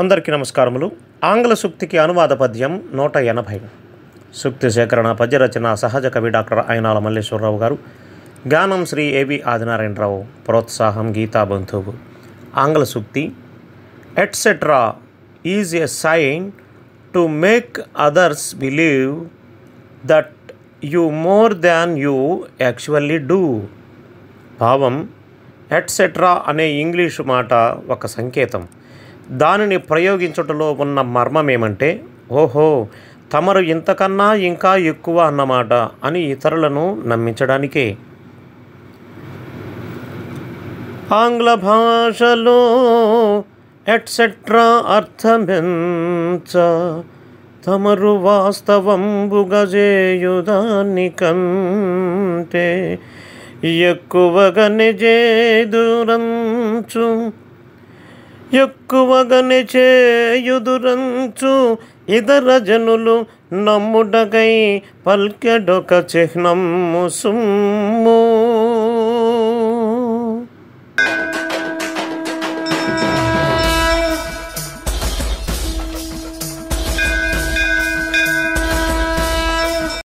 అందరికీ నమస్కారములు ఆంగ్ల సూక్తికి అనువాద పద్యం నూట ఎనభై సూక్తి సేకరణ పద్యరచన సహజ కవి డాక్టర్ అయినాల మల్లేశ్వరరావు గారు గానం శ్రీ ఏవి ఆదినారాయణరావు ప్రోత్సాహం గీతా బంధువు ఆంగ్ల సూక్తి etcetera is a sign to make others believe that you more than you actually do భావం ఎట్సెట్రా అనే ఇంగ్లీషు మాట ఒక సంకేతం దానిని ప్రయోగించుటలో ఉన్న మర్మం ఏమంటే ఓహో తమరు ఇంతకన్నా ఇంకా ఎక్కువ అన్నమాట అని ఇతరులను నమ్మించడానికే ఆంగ్ల భాషలో ఎట్సెట్రా అర్థమెంత తమరు వాస్తవం కంటే ఎక్కువగా నిజే దూరంచు ఎక్కువగనే చేయుదురంచు ఇతర జనులు నమ్ముటకై పల్కెడొక చిహ్నం సుమ్ము